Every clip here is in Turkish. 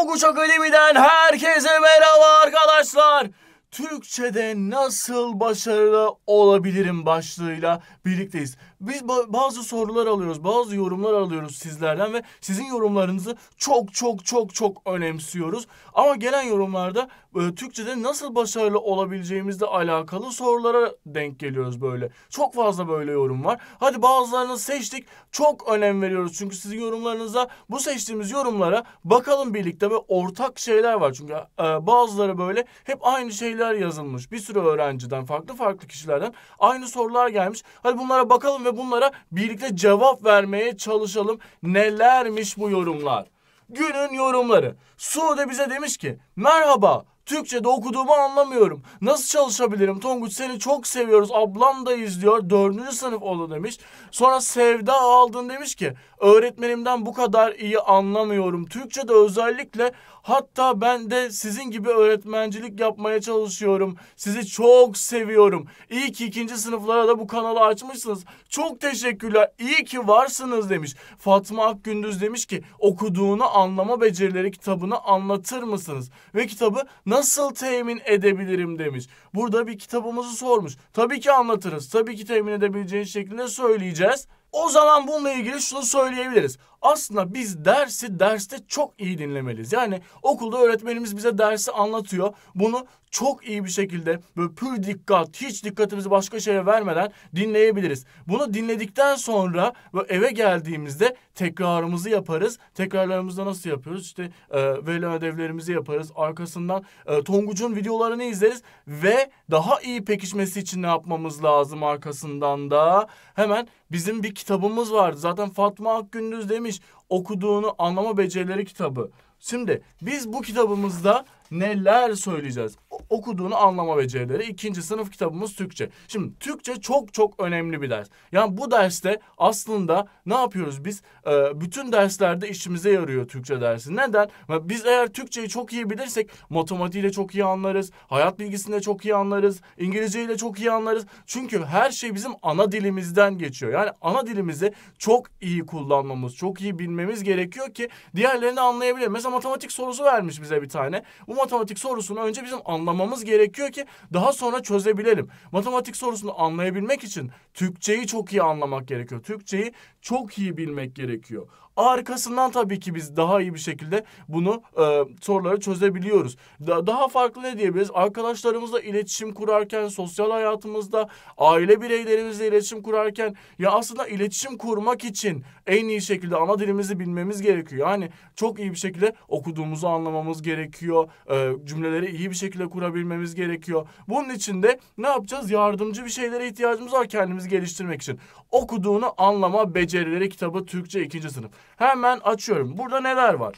çok Toguç Akademi'den herkese merhaba arkadaşlar. Türkçe'de nasıl başarılı olabilirim başlığıyla birlikteyiz. Biz bazı sorular alıyoruz, bazı yorumlar alıyoruz sizlerden ve sizin yorumlarınızı çok çok çok çok önemsiyoruz. Ama gelen yorumlarda e, Türkçe'de nasıl başarılı olabileceğimizle alakalı sorulara denk geliyoruz böyle. Çok fazla böyle yorum var. Hadi bazılarını seçtik. Çok önem veriyoruz çünkü sizin yorumlarınıza bu seçtiğimiz yorumlara bakalım birlikte ve ortak şeyler var. Çünkü e, bazıları böyle hep aynı şeyler yazılmış. Bir sürü öğrenciden, farklı farklı kişilerden aynı sorular gelmiş. Hadi bunlara bakalım ve ve bunlara birlikte cevap vermeye çalışalım. Nelermiş bu yorumlar? Günün yorumları. Sude bize demiş ki merhaba Türkçe'de okuduğumu anlamıyorum. Nasıl çalışabilirim? Tonguç seni çok seviyoruz. Ablam da izliyor. Dördüncü sınıf oldu demiş. Sonra Sevda aldın demiş ki öğretmenimden bu kadar iyi anlamıyorum. Türkçe'de özellikle Hatta ben de sizin gibi öğretmencilik yapmaya çalışıyorum. Sizi çok seviyorum. İyi ki ikinci sınıflara da bu kanalı açmışsınız. Çok teşekkürler. İyi ki varsınız demiş. Fatma Akgündüz demiş ki okuduğunu anlama becerileri kitabını anlatır mısınız? Ve kitabı nasıl temin edebilirim demiş. Burada bir kitabımızı sormuş. Tabii ki anlatırız. Tabii ki temin edebileceğiniz şeklinde söyleyeceğiz. O zaman bununla ilgili şunu söyleyebiliriz. Aslında biz dersi derste çok iyi dinlemeliyiz. Yani okulda öğretmenimiz bize dersi anlatıyor. Bunu çok iyi bir şekilde böyle pür dikkat, hiç dikkatimizi başka şeye vermeden dinleyebiliriz. Bunu dinledikten sonra böyle eve geldiğimizde tekrarımızı yaparız. Tekrarlarımızda nasıl yapıyoruz? İşte e, verilen ödevlerimizi yaparız. Arkasından e, Tonguç'un videolarını izleriz ve daha iyi pekişmesi için ne yapmamız lazım arkasından da? Hemen bizim bir kitabımız vardı. Zaten Fatma Akgündüz demiş gelmiş okuduğunu anlama becerileri kitabı. Şimdi biz bu kitabımızda neler söyleyeceğiz? Okuduğunu anlama becerileri. İkinci sınıf kitabımız Türkçe. Şimdi Türkçe çok çok önemli bir ders. Yani bu derste aslında ne yapıyoruz biz? Ee, bütün derslerde işimize yarıyor Türkçe dersi. Neden? Biz eğer Türkçeyi çok iyi bilirsek matematiğiyle çok iyi anlarız. Hayat bilgisinde çok iyi anlarız. İngilizceyle çok iyi anlarız. Çünkü her şey bizim ana dilimizden geçiyor. Yani ana dilimizi çok iyi kullanmamız, çok iyi bilmemiz gerekiyor ki diğerlerini anlayabilir. Mesela Mesela matematik sorusu vermiş bize bir tane. Bu matematik sorusunu önce bizim anlamamız gerekiyor ki daha sonra çözebilelim. Matematik sorusunu anlayabilmek için Türkçeyi çok iyi anlamak gerekiyor. Türkçeyi çok iyi bilmek gerekiyor. Arkasından tabii ki biz daha iyi bir şekilde bunu e, soruları çözebiliyoruz. Da, daha farklı ne diyebiliriz? Arkadaşlarımızla iletişim kurarken, sosyal hayatımızda, aile bireylerimizle iletişim kurarken ya aslında iletişim kurmak için en iyi şekilde ana dilimizi bilmemiz gerekiyor. Yani çok iyi bir şekilde okuduğumuzu anlamamız gerekiyor. E, cümleleri iyi bir şekilde kurabilmemiz gerekiyor. Bunun için de ne yapacağız? Yardımcı bir şeylere ihtiyacımız var kendimizi geliştirmek için. Okuduğunu anlama becerileri kitabı Türkçe 2. sınıf. Hemen açıyorum. Burada neler var?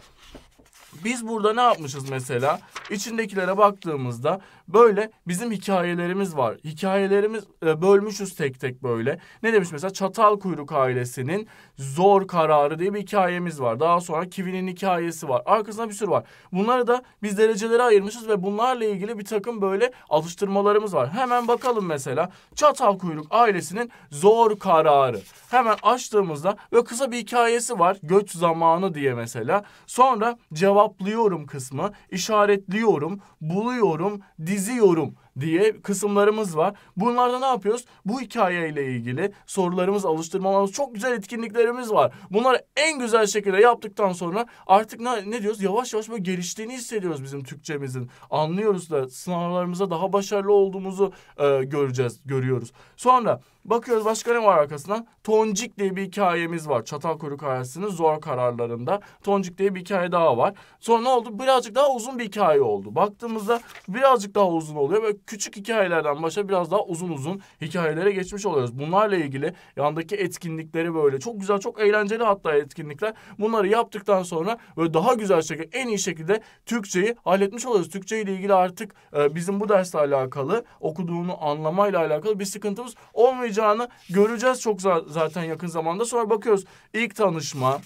Biz burada ne yapmışız mesela? İçindekilere baktığımızda böyle bizim hikayelerimiz var. Hikayelerimiz e, bölmüşüz tek tek böyle. Ne demiş mesela Çatal Kuyruk ailesinin Zor Kararı diye bir hikayemiz var. Daha sonra Kivi'nin hikayesi var. Arkasında bir sürü var. Bunları da biz derecelere ayırmışız ve bunlarla ilgili bir takım böyle alıştırmalarımız var. Hemen bakalım mesela Çatal Kuyruk ailesinin Zor Kararı. Hemen açtığımızda ve kısa bir hikayesi var. Göç zamanı diye mesela. Sonra cevap cevaplıyorum kısmı, işaretliyorum, buluyorum, diziyorum diye kısımlarımız var. Bunlarda ne yapıyoruz? Bu hikayeyle ilgili sorularımız, alıştırmalarımız, çok güzel etkinliklerimiz var. Bunları en güzel şekilde yaptıktan sonra artık ne, ne diyoruz? Yavaş yavaş böyle geliştiğini hissediyoruz bizim Türkçemizin. Anlıyoruz da sınavlarımıza daha başarılı olduğumuzu e, göreceğiz, görüyoruz. Sonra bakıyoruz başka ne var arkasından? Toncik diye bir hikayemiz var. Çatalkuru ailesinin zor kararlarında. Toncik diye bir hikaye daha var. Sonra ne oldu? Birazcık daha uzun bir hikaye oldu. Baktığımızda birazcık daha uzun oluyor. Böyle küçük hikayelerden başa biraz daha uzun uzun hikayelere geçmiş oluyoruz. Bunlarla ilgili yandaki etkinlikleri böyle çok güzel çok eğlenceli hatta etkinlikler. Bunları yaptıktan sonra böyle daha güzel şekilde en iyi şekilde Türkçeyi halletmiş oluyoruz. Türkçe ile ilgili artık e, bizim bu dersle alakalı okuduğunu anlamayla alakalı bir sıkıntımız olmayacağını göreceğiz çok zaten yakın zamanda. Sonra bakıyoruz ilk tanışma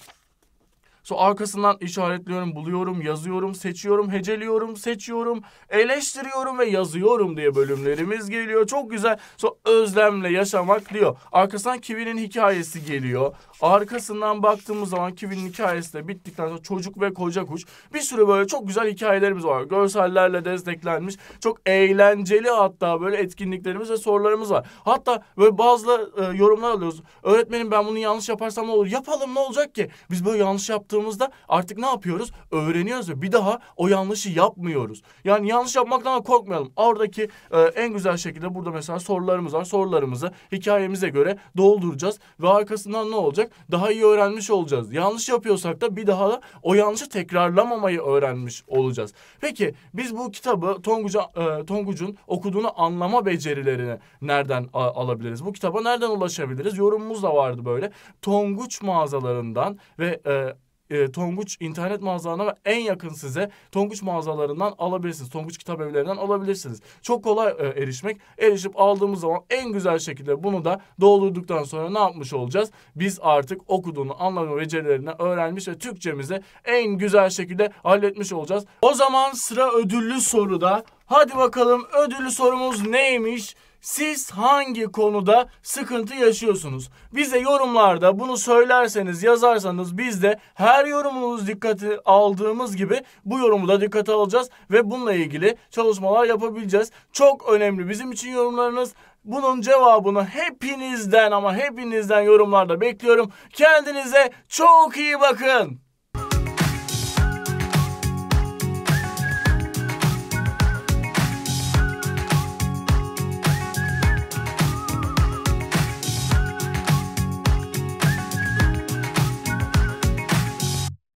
Sonra arkasından işaretliyorum, buluyorum, yazıyorum, seçiyorum, heceliyorum, seçiyorum, eleştiriyorum ve yazıyorum diye bölümlerimiz geliyor. Çok güzel. Sonra özlemle yaşamak diyor. Arkasından Kivi'nin hikayesi geliyor. Arkasından baktığımız zaman Kivi'nin hikayesi de bittikten sonra çocuk ve koca kuş. Bir sürü böyle çok güzel hikayelerimiz var. Görsellerle desteklenmiş. Çok eğlenceli hatta böyle etkinliklerimiz ve sorularımız var. Hatta böyle bazı e, yorumlar alıyoruz. Öğretmenim ben bunu yanlış yaparsam ne olur? Yapalım ne olacak ki? Biz böyle yanlış yaptık konuştuğumuzda artık ne yapıyoruz? Öğreniyoruz ve bir daha o yanlışı yapmıyoruz. Yani yanlış yapmaktan korkmayalım. Oradaki e, en güzel şekilde burada mesela sorularımız var. Sorularımızı hikayemize göre dolduracağız ve arkasından ne olacak? Daha iyi öğrenmiş olacağız. Yanlış yapıyorsak da bir daha da o yanlışı tekrarlamamayı öğrenmiş olacağız. Peki biz bu kitabı Tonguç'a e, Tonguç'un okuduğunu anlama becerilerini nereden alabiliriz? Bu kitaba nereden ulaşabiliriz? Yorumumuz da vardı böyle. Tonguç mağazalarından ve e, e, Tonguç internet mağazalarına ve en yakın size Tonguç mağazalarından alabilirsiniz. Tonguç kitap evlerinden alabilirsiniz. Çok kolay e, erişmek. Erişip aldığımız zaman en güzel şekilde bunu da doldurduktan sonra ne yapmış olacağız? Biz artık okuduğunu anlamı becerilerini öğrenmiş ve Türkçemizi en güzel şekilde halletmiş olacağız. O zaman sıra ödüllü soruda. Hadi bakalım ödüllü sorumuz neymiş? Siz hangi konuda sıkıntı yaşıyorsunuz? Bize yorumlarda bunu söylerseniz, yazarsanız biz de her yorumunuz dikkati aldığımız gibi bu yorumu da dikkate alacağız ve bununla ilgili çalışmalar yapabileceğiz. Çok önemli bizim için yorumlarınız. Bunun cevabını hepinizden ama hepinizden yorumlarda bekliyorum. Kendinize çok iyi bakın.